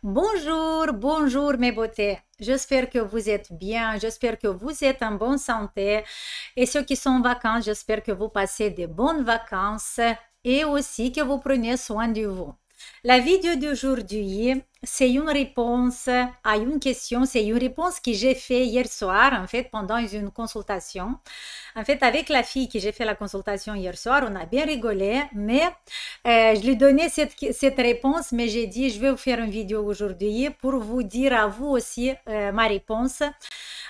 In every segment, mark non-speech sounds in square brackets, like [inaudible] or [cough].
Bonjour, bonjour mes beautés. J'espère que vous êtes bien, j'espère que vous êtes en bonne santé. Et ceux qui sont en vacances, j'espère que vous passez de bonnes vacances et aussi que vous prenez soin de vous. La vidéo d'aujourd'hui, c'est une réponse à une question, c'est une réponse que j'ai fait hier soir, en fait, pendant une consultation. En fait, avec la fille que j'ai fait la consultation hier soir, on a bien rigolé, mais euh, je lui ai donné cette, cette réponse, mais j'ai dit, je vais vous faire une vidéo aujourd'hui pour vous dire à vous aussi euh, ma réponse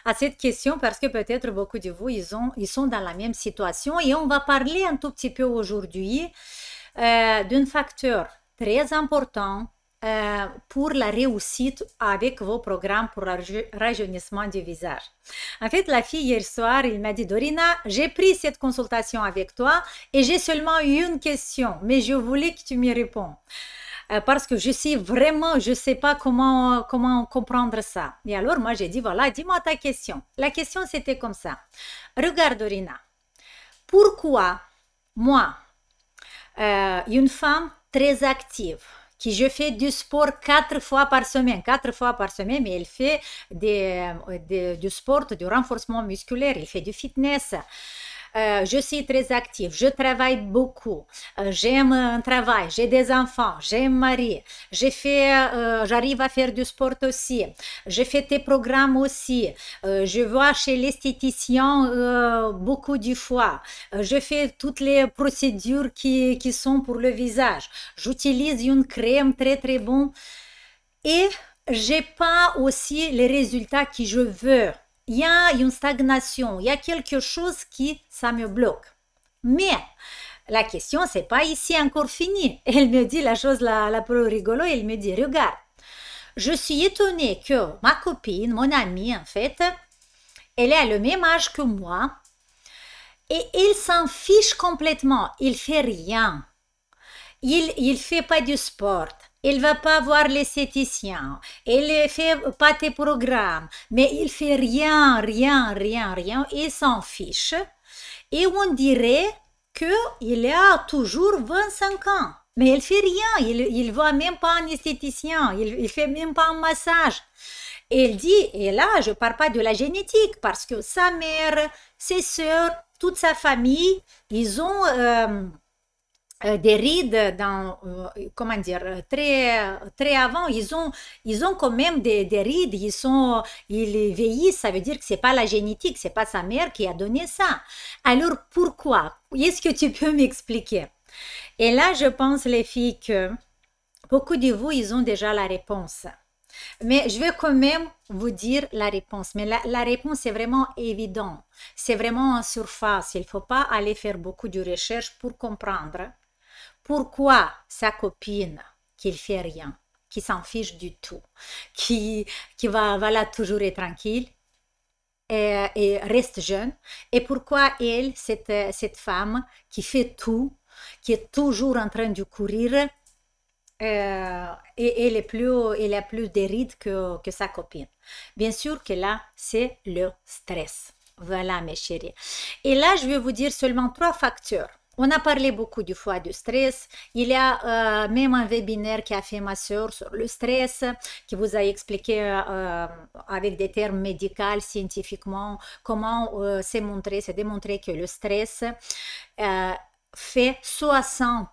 à cette question, parce que peut-être beaucoup de vous, ils, ont, ils sont dans la même situation. Et on va parler un tout petit peu aujourd'hui euh, d'un facteur très important euh, pour la réussite avec vos programmes pour le rajeunissement du visage. En fait, la fille hier soir, il m'a dit Dorina, j'ai pris cette consultation avec toi et j'ai seulement une question, mais je voulais que tu m'y réponds euh, parce que je sais vraiment, je ne sais pas comment, comment comprendre ça. Et alors, moi, j'ai dit, voilà, dis-moi ta question. La question, c'était comme ça. Regarde, Dorina, pourquoi moi, euh, une femme très active qui je fais du sport quatre fois par semaine, quatre fois par semaine, mais elle fait des, euh, du sport, du renforcement musculaire, elle fait du fitness. Euh, je suis très active, je travaille beaucoup, euh, j'aime euh, un travail, j'ai des enfants, j'ai Marie, j'ai fait, j'arrive à faire du sport aussi, j'ai fait tes programmes aussi, je vois chez l'esthéticien beaucoup du fois, je fais toutes les procédures qui, sont pour le visage, j'utilise une crème très très bonne et j'ai pas aussi les résultats que je veux il y a une stagnation, il y a quelque chose qui, ça me bloque. Mais la question, c'est pas ici encore fini. [laughs] Elle me dit la chose la, la plus rigolo, elle me dit, regarde, je suis étonnée que ma copine, mon amie, en fait, elle à le même âge que moi et il s'en fiche complètement. Il fait rien. Il ne fait pas du sport. Il va pas voir l'esthéticien. Il fait pas tes programmes. Mais il fait rien, rien, rien, rien. Il s'en fiche. Et on dirait qu'il a toujours 25 ans. Mais il fait rien. Il ne voit même pas un esthéticien. Il ne fait même pas un massage. Et il dit, et là, je parle pas de la génétique, parce que sa mère, ses soeurs, toute sa famille, ils ont... Euh, euh, des rides dans euh, comment dire euh, très très avant ils ont ils ont quand même des, des rides ils sont ils vieillissent ça veut dire que c'est pas la génétique c'est pas sa mère qui a donné ça alors pourquoi est-ce que tu peux m'expliquer et là je pense les filles que beaucoup de vous ils ont déjà la réponse mais je vais quand même vous dire la réponse. Mais la, la réponse est vraiment évidente. C'est vraiment en surface. Il ne faut pas aller faire beaucoup de recherches pour comprendre. Pourquoi sa copine qui ne fait rien, qui s'en fiche du tout, qui, qui va, va toujours être tranquille et, reste jeune Et pourquoi elle, cette, cette femme qui fait tout, qui est toujours en train de courir, euh, et elle est plus, elle a plus des que, que sa copine. Bien sûr que là, c'est le stress. Voilà, mes chéris. Et là, je vais vous dire seulement trois facteurs on a parlé beaucoup du foie du stress. Il y a euh, même un webinaire qui a fait ma soeur sur le stress, qui vous a expliqué euh, euh, avec des termes médicaux, scientifiquement, comment c'est montré, c'est démontré que le stress fait 60%,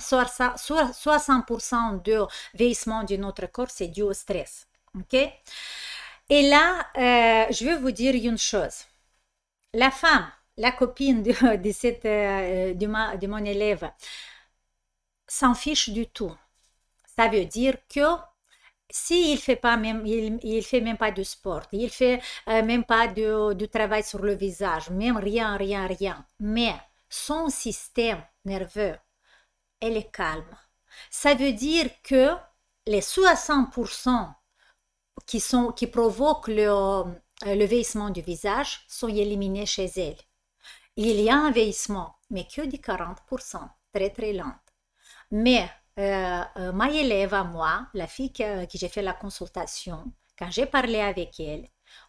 60% de vieillissement de notre corps, c'est dû au stress. ok Et là, je veux vous dire une chose. La femme la copine euh, de, mon élève s'en fiche du tout. Ça veut dire que s'il ne fait, pas même, il, fait même pas de sport, il ne fait euh, même pas de, travail sur le visage, même rien, rien, rien. Mais son système nerveux, elle est calme. Ça veut dire que les 60% qui, sont, qui provoquent le, euh, le vieillissement du visage sont éliminés chez elle il y a un vieillissement, mais que de 40%, très très lente. Mais euh, euh, ma élève à moi, la fille que, que j'ai fait la consultation, quand j'ai parlé avec elle,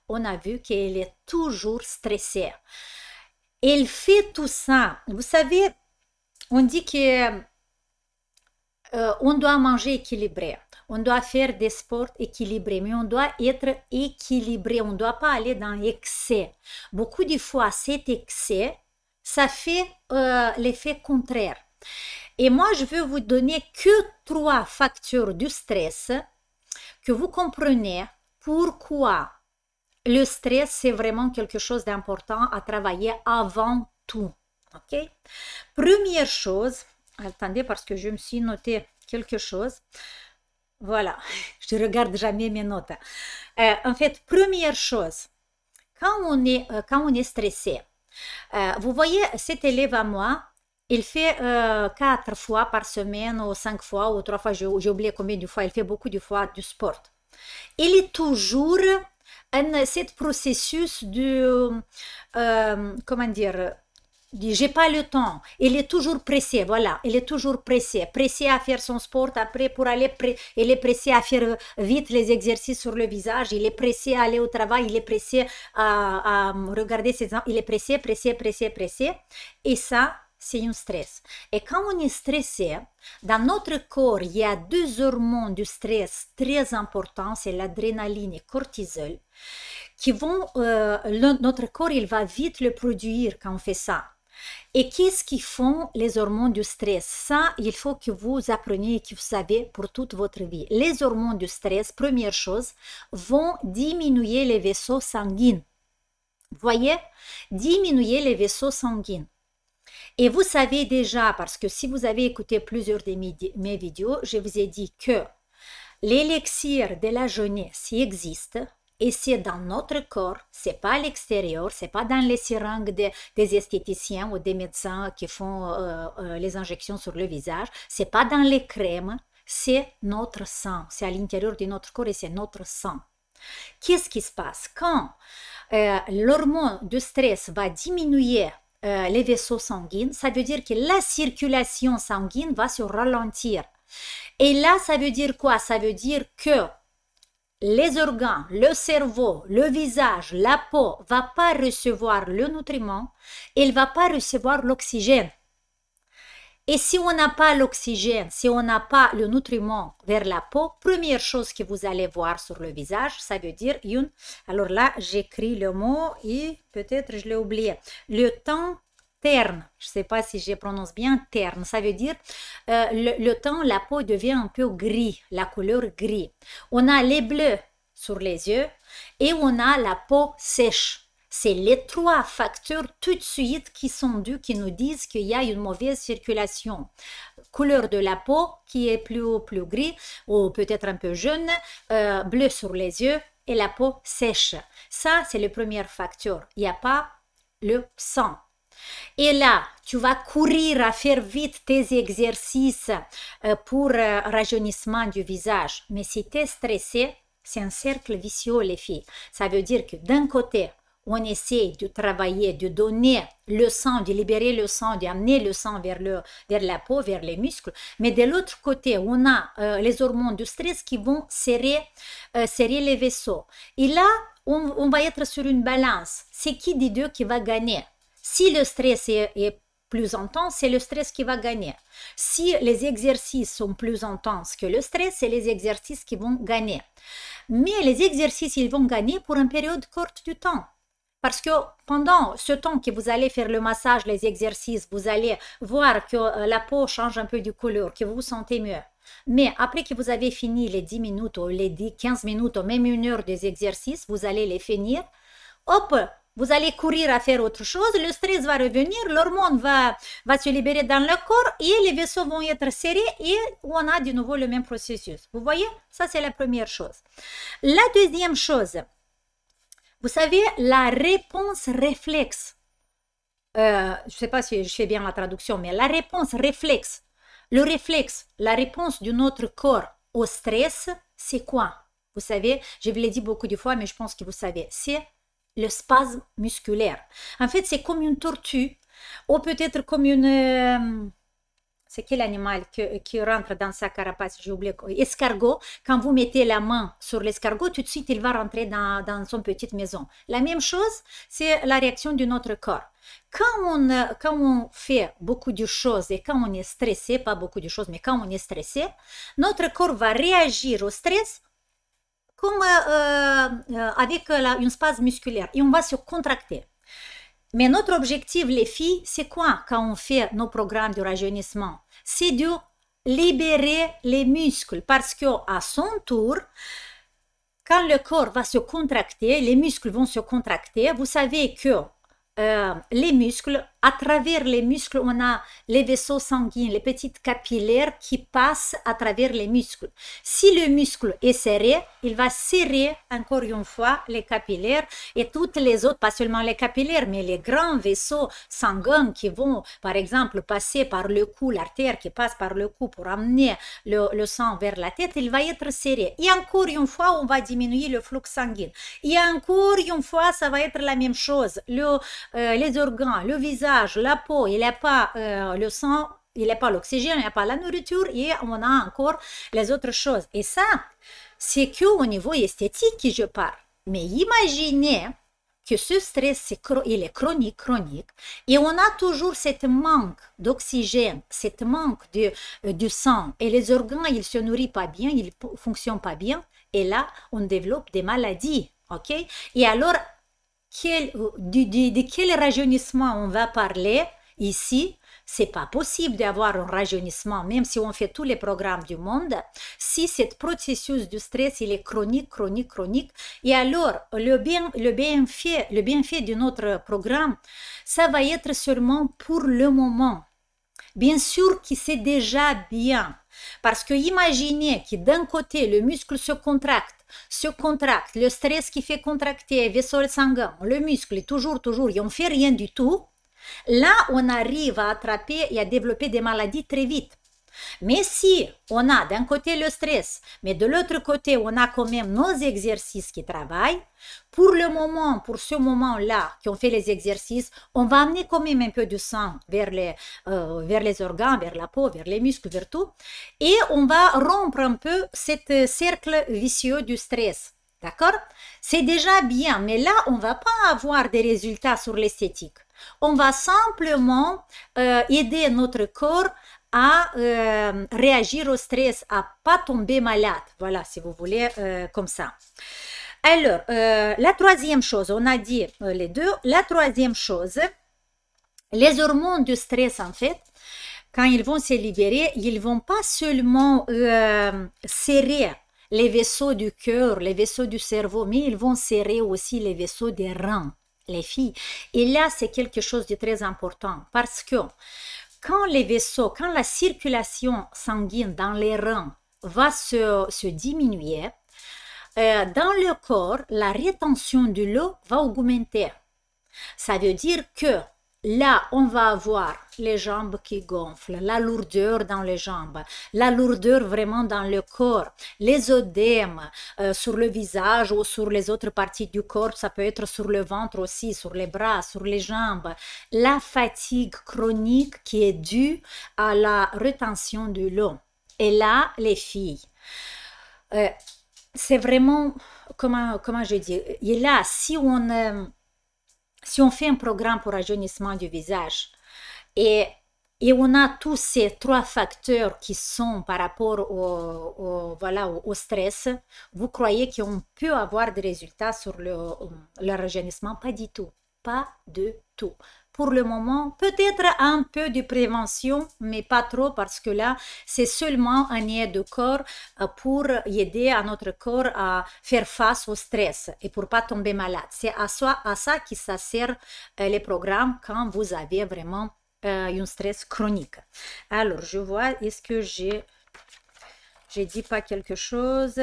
on a vu qu'elle est toujours stressée. Elle fait tout ça. Vous savez, on dit que euh, on doit manger équilibré. On doit faire des sports équilibrés, mais on doit être équilibré. On ne doit pas aller dans l'excès. Beaucoup de fois, cet excès, ça fait euh, l'effet contraire. Et moi, je veux vous donner que trois facteurs du stress que vous comprenez pourquoi le stress, c'est vraiment quelque chose d'important à travailler avant tout. OK? Première chose, Attendez parce que je me suis noté quelque chose. Voilà, [laughs] je regarde jamais mes notes. Euh, en fait, première chose, quand on est, euh, quand on est stressé, euh, vous voyez, cet élève à moi, il fait quatre fois par semaine ou cinq fois ou trois fois, j'ai oublié combien de fois, il fait beaucoup de fois du sport. Il est toujours en ce processus de, comment dire, dit j'ai pas le temps. Il est toujours pressé, voilà, il est toujours pressé, pressé à faire son sport après pour aller, il est pressé à faire euh, vite les exercices sur le visage, il est pressé à aller au travail, il est pressé à, regarder ses il est pressé, pressé, pressé, pressé. Et ça, c'est un stress. Et quand on est stressé, dans notre corps, il y a deux hormones du stress très importantes c'est l'adrénaline et cortisol, qui vont, euh, notre corps, il va vite le produire quand on fait ça. Et qu'est-ce qui font les hormones du stress Ça, il faut que vous appreniez et que vous savez pour toute votre vie. Les hormones du stress, première chose, vont diminuer les vaisseaux sanguins. Voyez Diminuer les vaisseaux sanguins. Et vous savez déjà, parce que si vous avez écouté plusieurs de mes vidéos, je vous ai dit que l'élixir de la jeunesse existe, et c'est dans notre corps, c'est pas à l'extérieur, c'est pas dans les seringues des, esthéticiens ou des médecins qui font euh, euh, les injections sur le visage, c'est pas dans les crèmes, c'est notre sang, c'est à l'intérieur de notre corps et c'est notre sang. Qu'est-ce qui se passe quand euh, l'hormone du stress va diminuer les vaisseaux sanguins, ça veut dire que la circulation sanguine va se ralentir. Et là, ça veut dire quoi Ça veut dire que les organes, le cerveau, le visage, la peau va pas recevoir le nutriment, il va pas recevoir l'oxygène. Et si on n'a pas l'oxygène, si on n'a pas le nutriment vers la peau, première chose que vous allez voir sur le visage, ça veut dire une. Alors là, j'écris le mot et peut-être je l'ai oublié. Le temps terne. Je ne sais pas si je prononce bien terne. Ça veut dire euh, le, temps, la peau devient un peu gris, la couleur gris. On a les bleus sur les yeux et on a la peau sèche. C'est les trois facteurs tout de suite qui sont dus, qui nous disent qu'il y a une mauvaise circulation. Couleur de la peau qui est plus ou plus gris ou peut-être un peu jaune, euh, bleu sur les yeux et la peau sèche. Ça, c'est le premier facteur. Il n'y a pas le sang. Et là, tu vas courir à faire vite tes exercices euh, pour euh, rajeunissement du visage. Mais si tu es stressé, c'est un cercle vicieux, les filles. Ça veut dire que d'un côté, on essaie de travailler, de donner le sang, de libérer le sang, d'amener le sang vers, le, vers la peau, vers les muscles. Mais de l'autre côté, on a euh, les hormones du stress qui vont serrer, serrer les vaisseaux. Et là, on, on va être sur une balance. C'est qui des deux qui va gagner si le stress est, plus intense, c'est le stress qui va gagner. Si les exercices sont plus intenses que le stress, c'est les exercices qui vont gagner. Mais les exercices, ils vont gagner pour une période courte du temps. Parce que pendant ce temps que vous allez faire le massage, les exercices, vous allez voir que euh, la peau change un peu de couleur, que vous vous sentez mieux. Mais après que vous avez fini les 10 minutes ou les 15 minutes ou même une heure des exercices, vous allez les finir. Hop, vous allez courir à faire autre chose, le stress va revenir, l'hormone va, va se libérer dans le corps et les vaisseaux vont être serrés et on a de nouveau le même processus. Vous voyez, ça c'est la première chose. La deuxième chose, vous savez, la réponse réflexe. Euh, je ne sais pas si je fais bien la traduction, mais la réponse réflexe, le réflexe, la réponse de notre corps au stress, c'est quoi Vous savez, je vous l'ai dit beaucoup de fois, mais je pense que vous savez, c'est le spasme musculaire. En fait, c'est comme une tortue ou peut-être comme une... Euh, c'est quel animal qui rentre dans sa carapace J'ai oublié. Escargot. Quand vous mettez la main sur l'escargot, tout de suite, il va rentrer dans, dans son petite maison. La même chose, c'est la réaction de notre corps. Quand on, quand on fait beaucoup de choses et quand on est stressé, pas beaucoup de choses, mais quand on est stressé, notre corps va réagir au stress euh, euh, avec euh, la, une space musculaire et on va se contracter. Mais notre objectif, les filles, c'est quoi quand on fait nos programmes de rajeunissement C'est de libérer les muscles parce que à son tour, quand le corps va se contracter, les muscles vont se contracter. Vous savez que les muscles à travers les muscles, on a les vaisseaux sanguins, les petites capillaires qui passent à travers les muscles. Si le muscle est serré, il va serrer encore une fois les capillaires et toutes les autres, pas seulement les capillaires, mais les grands vaisseaux sanguins qui vont, par exemple, passer par le cou, l'artère qui passe par le cou pour amener le, sang vers la tête, il va être serré. Et encore une fois, on va diminuer le flux sanguin. Et encore une fois, ça va être la même chose. Le, euh, les organes, le visage, la peau, il n'y pas euh, le sang, il n'est pas l'oxygène, il n'y a pas la nourriture et on a encore les autres choses. Et ça, c'est que au niveau esthétique que je parle. Mais imaginez que ce stress, il est chronique, chronique, et on a toujours cette manque d'oxygène, cette manque de, euh, du sang, et les organes, ils se nourrissent pas bien, ils fonctionnent pas bien, et là, on développe des maladies, ok Et alors, euh, de quel rajeunissement on va parler ici, c'est pas possible d'avoir un rajeunissement, même si on fait tous les programmes du monde, si ce processus du stress, il est chronique, chronique, chronique. Et alors, le, bien, le, bienfait, le bienfait de notre programme, ça va être seulement pour le moment. Bien sûr que c'est déjà bien. Parce que imaginez que d'un côté, le muscle se contracte, se contracte, le stress qui fait contracter les vaisseaux sanguins, le muscle, toujours, toujours, et on fait rien du tout, là, on arrive à attraper et à développer des maladies très vite mais si on a d'un côté le stress, mais de l'autre côté, on a quand même nos exercices qui travaillent, pour le moment, pour ce moment-là, qui ont fait les exercices, on va amener quand même un peu de sang vers les, euh, vers les organes, vers la peau, vers les muscles, vers tout. Et on va rompre un peu ce euh, cercle vicieux du stress. D'accord C'est déjà bien, mais là, on va pas avoir des résultats sur l'esthétique. On va simplement euh, aider notre corps à euh, réagir au stress, à pas tomber malade. Voilà, si vous voulez, euh, comme ça. Alors, euh, la troisième chose, on a dit les deux. La troisième chose, les hormones du stress, en fait, quand ils vont se libérer, ils vont pas seulement serrer les vaisseaux du cœur, les vaisseaux du cerveau, mais ils vont serrer aussi les vaisseaux des reins, les filles. Et là, c'est quelque chose de très important parce que quand les vaisseaux, quand la circulation sanguine dans les reins va se, diminuer, euh, dans le corps, la rétention de l'eau va augmenter. Ça veut dire que Là, on va avoir les jambes qui gonflent, la lourdeur dans les jambes, la lourdeur vraiment dans le corps, les odèmes euh, sur le visage ou sur les autres parties du corps, ça peut être sur le ventre aussi, sur les bras, sur les jambes, la fatigue chronique qui est due à la rétention de l'eau. Et là, les filles, euh, c'est vraiment, comment, comment je dis, et là, si on... Euh, si on fait un programme pour rajeunissement du visage et, et on a tous ces trois facteurs qui sont par rapport au, voilà, stress, vous croyez qu'on peut avoir des résultats sur le, le rajeunissement Pas du tout. Pas du tout pour le moment, peut-être un peu de prévention, mais pas trop parce que là, c'est seulement un aide de corps euh, pour aider à notre corps à faire face au stress et pour pas tomber malade. C'est à, à ça que ça sert euh, les programmes quand vous avez vraiment euh, un stress chronique. Alors, je vois, est-ce que j'ai j'ai dit pas quelque chose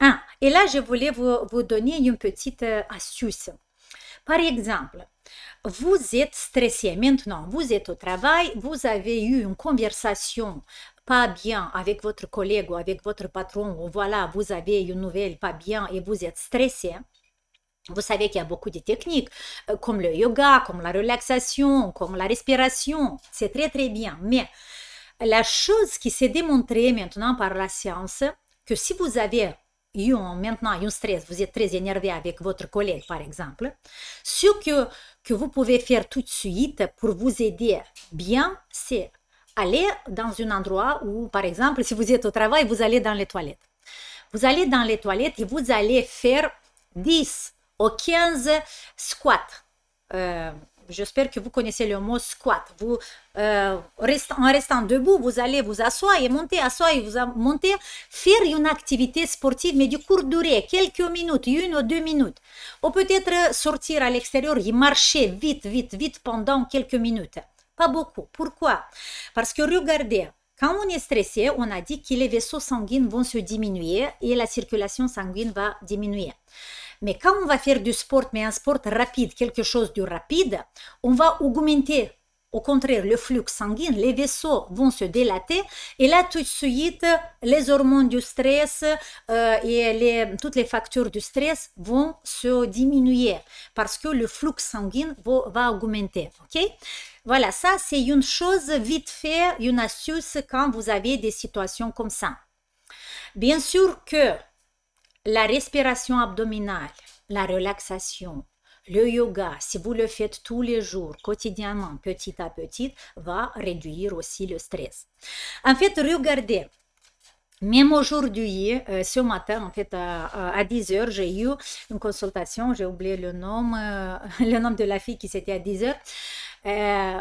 Ah, et là, je voulais vous, vous donner une petite astuce. Par exemple, vous êtes stressé maintenant, vous êtes au travail, vous avez eu une conversation pas bien avec votre collègue ou avec votre patron, ou voilà, vous avez une nouvelle pas bien et vous êtes stressé. Vous savez qu'il y a beaucoup de techniques euh, comme le yoga, comme la relaxation, comme la respiration. C'est très très bien. Mais la chose qui s'est démontrée maintenant par la science, que si vous avez y maintenant un stress, vous êtes très énervé avec votre collègue par exemple, ce que, que vous pouvez faire tout de suite pour vous aider bien, c'est aller dans un endroit où, par exemple, si vous êtes au travail, vous allez dans les toilettes. Vous allez dans les toilettes et vous allez faire 10 ou 15 squats. Euh, J'espère que vous connaissez le mot squat. Vous, euh, en restant debout, vous allez vous asseoir et monter, asseoir et vous monter, faire une activité sportive, mais du court durée, quelques minutes, une ou deux minutes. Ou peut-être sortir à l'extérieur et marcher vite, vite, vite pendant quelques minutes. Pas beaucoup. Pourquoi Parce que regardez, quand on est stressé, on a dit que les vaisseaux sanguins vont se diminuer et la circulation sanguine va diminuer. Mais quand on va faire du sport, mais un sport rapide, quelque chose de rapide, on va augmenter au contraire, le flux sanguin, les vaisseaux vont se délater et là, tout de suite, les hormones du stress euh, et les, toutes les factures du stress vont se diminuer parce que le flux sanguin va, va augmenter. ok voilà, ça, c'est une chose vite fait, une astuce quand vous avez des situations comme ça. Bien sûr que la respiration abdominale, la relaxation, le yoga, si vous le faites tous les jours, quotidiennement, petit à petit, va réduire aussi le stress. En fait, regardez, même aujourd'hui, euh, ce matin, en fait, à, 10 h j'ai eu une consultation, j'ai oublié le nom, euh, [laughs] le nom de la fille qui s'était à 10 heures. Euh,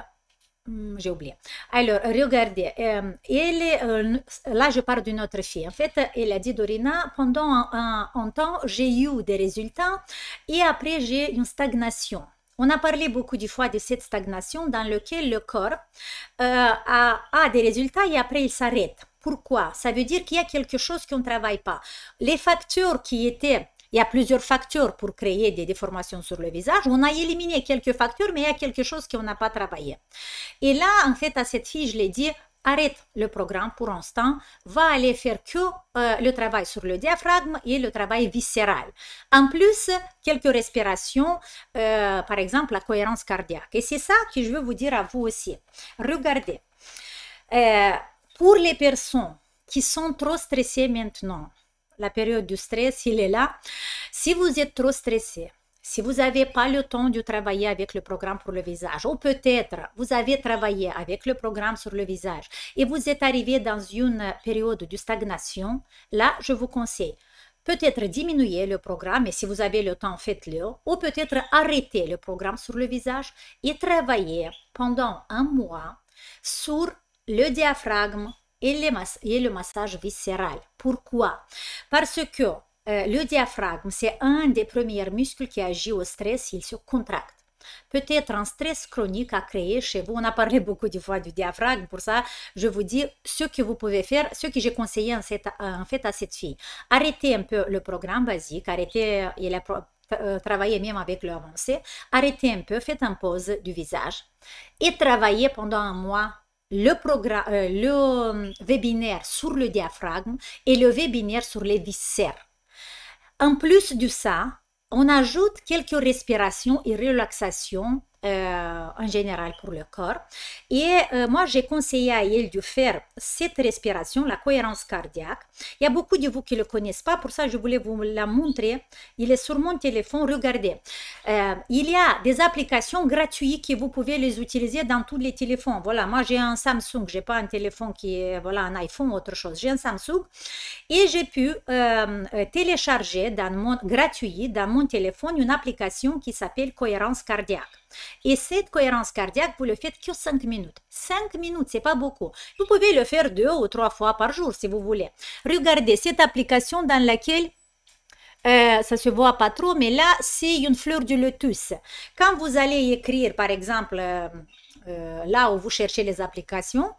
Hmm, j'ai oublié. Alors, regardez, euh, elle euh, là je parle d'une autre fille. En fait, elle a dit Dorina, pendant un, temps, j'ai eu des résultats et après j'ai une stagnation. On a parlé beaucoup de fois de cette stagnation dans laquelle le corps euh, a, a des résultats et après il s'arrête. Pourquoi Ça veut dire qu'il y a quelque chose qu'on ne travaille pas. Les facteurs qui étaient il y a plusieurs facteurs pour créer des déformations sur le visage. On a éliminé quelques facteurs, mais il y a quelque chose qu'on n'a pas travaillé. Et là, en fait, à cette fille, je l'ai dit, arrête le programme pour l'instant, va aller faire que euh, le travail sur le diaphragme et le travail viscéral. En plus, quelques respirations, euh, par exemple la cohérence cardiaque. Et c'est ça que je veux vous dire à vous aussi. Regardez, euh, pour les personnes qui sont trop stressées maintenant, la période du stress, il est là. Si vous êtes trop stressé, si vous n'avez pas le temps de travailler avec le programme pour le visage, ou peut-être vous avez travaillé avec le programme sur le visage et vous êtes arrivé dans une période de stagnation, là, je vous conseille peut-être diminuer le programme et si vous avez le temps, faites-le, ou peut-être arrêter le programme sur le visage et travailler pendant un mois sur le diaphragme, et, les et le massage viscéral. Pourquoi Parce que euh, le diaphragme, c'est un des premiers muscles qui agit au stress, il se contracte. Peut-être un stress chronique à créer chez vous. On a parlé [laughs] beaucoup de fois du diaphragme. Pour ça, je vous dis ce que vous pouvez faire, ce que j'ai conseillé en, fait à cette fille. Arrêtez un peu le programme basique, arrêtez euh, il a euh, travaillé même avec le avancé. Arrêtez un peu, faites une pause du visage et travaillez pendant un mois le, euh, le hum, webinaire sur le diaphragme et le webinaire sur les viscères. En plus de ça, on ajoute quelques respirations et relaxations euh, en général pour le corps. Et euh, moi, j'ai conseillé à elle de faire cette respiration, la cohérence cardiaque. Il y a beaucoup de vous qui ne le connaissent pas, pour ça, je voulais vous la montrer. Il est sur mon téléphone, regardez. Euh, il y a des applications gratuites que vous pouvez les utiliser dans tous les téléphones. Voilà, moi j'ai un Samsung, j'ai pas un téléphone qui est voilà un iPhone autre chose. J'ai un Samsung et j'ai pu euh, télécharger dans gratuit dans mon téléphone une application qui s'appelle cohérence cardiaque. Et cette cohérence cardiaque, vous le faites que 5 minutes. 5 minutes, c'est pas beaucoup. Vous pouvez le faire deux ou trois fois par jour si vous voulez. Regardez cette application dans laquelle ça euh, ça se voit pas trop, mais là, c'est une fleur du lotus. Quand vous allez écrire, par exemple, euh, euh, là où vous cherchez les applications,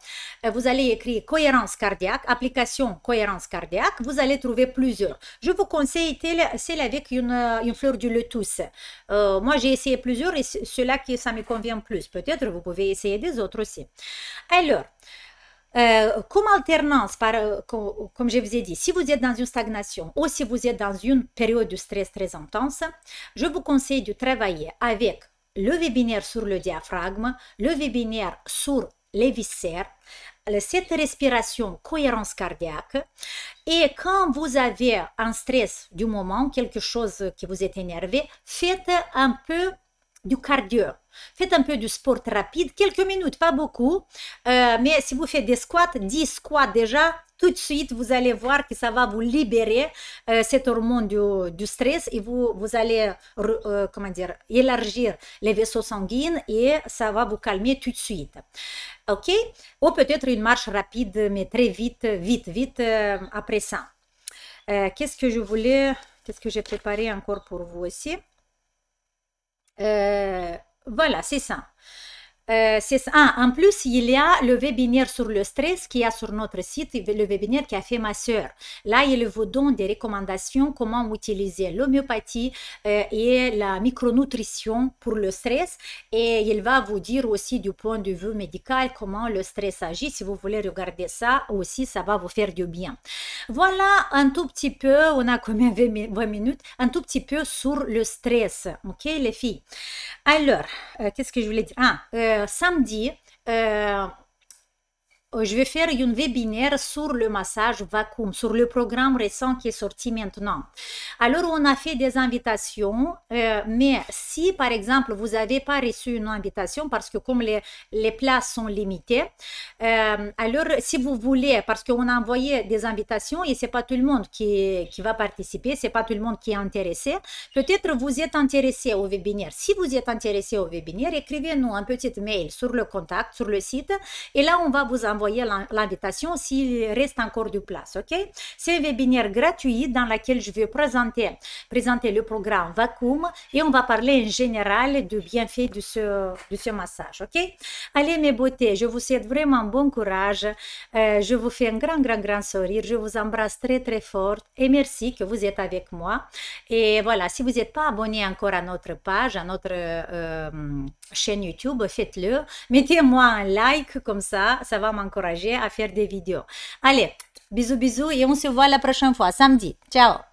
vous allez écrire cohérence cardiaque, application cohérence cardiaque, vous allez trouver plusieurs. Je vous conseille celle avec une, une fleur du lotus. moi, j'ai essayé plusieurs et celle-là qui ça me convient plus. Peut-être vous pouvez essayer des autres aussi. Alors, euh, comme alternance, euh, comme, je vous ai dit, si vous êtes dans une stagnation ou si vous êtes dans une période de stress très intense, je vous conseille de travailler avec le webinaire sur le diaphragme, le webinaire sur les viscères, cette respiration cohérence cardiaque. Et quand vous avez un stress du moment, quelque chose qui vous est énervé, faites un peu du cardio. Faites un peu du sport rapide, quelques minutes, pas beaucoup. Euh, mais si vous faites des squats, 10 squats déjà, tout de suite, vous allez voir que ça va vous libérer cet euh, cette hormone du, stress et vous, vous allez euh, comment dire, élargir les vaisseaux sanguins et ça va vous calmer tout de suite. OK Ou peut-être une marche rapide, mais très vite, vite, vite après ça. Qu'est-ce que je voulais, qu'est-ce que j'ai préparé encore pour vous aussi euh, voilà, c'est ça. Euh, c'est ah, en plus, il y a le webinaire sur le stress qui a sur notre site, le webinaire qui a fait ma soeur Là, il vous donne des recommandations comment utiliser l'homéopathie euh, et la micronutrition pour le stress. Et il va vous dire aussi du point de vue médical comment le stress agit. Si vous voulez regarder ça aussi, ça va vous faire du bien. Voilà un tout petit peu, on a combien 20 minutes, un tout petit peu sur le stress. OK, les filles Alors, euh, qu'est-ce que je voulais dire ah, euh, samedi, euh, euh, je vais faire une webinaire sur le massage vacuum, sur le programme récent qui est sorti maintenant. Alors, on a fait des invitations, euh, mais si, par exemple, vous n'avez pas reçu une invitation, parce que comme les, les places sont limitées, euh, alors, si vous voulez, parce qu'on a envoyé des invitations et c'est pas tout le monde qui, qui va participer, c'est pas tout le monde qui est intéressé, peut-être vous êtes intéressé au webinaire. Si vous êtes intéressé au webinaire, écrivez-nous un petit mail sur le contact, sur le site, et là, on va vous envoyer envoyer l'invitation s'il reste encore du place. Ok C'est un webinaire gratuit dans lequel je vais présenter, présenter le programme Vacuum et on va parler en général du bienfait de ce, de ce massage. Ok Allez mes beautés, je vous souhaite vraiment bon courage. Euh, je vous fais un grand, grand, grand sourire. Je vous embrasse très, très fort et merci que vous êtes avec moi. Et voilà, si vous n'êtes pas abonné encore à notre page, à notre euh, chaîne YouTube, faites-le. Mettez-moi un like comme ça, ça va m'en encourager à faire des vidéos. Allez, bisous, bisous et on se voit la prochaine fois, samedi. Ciao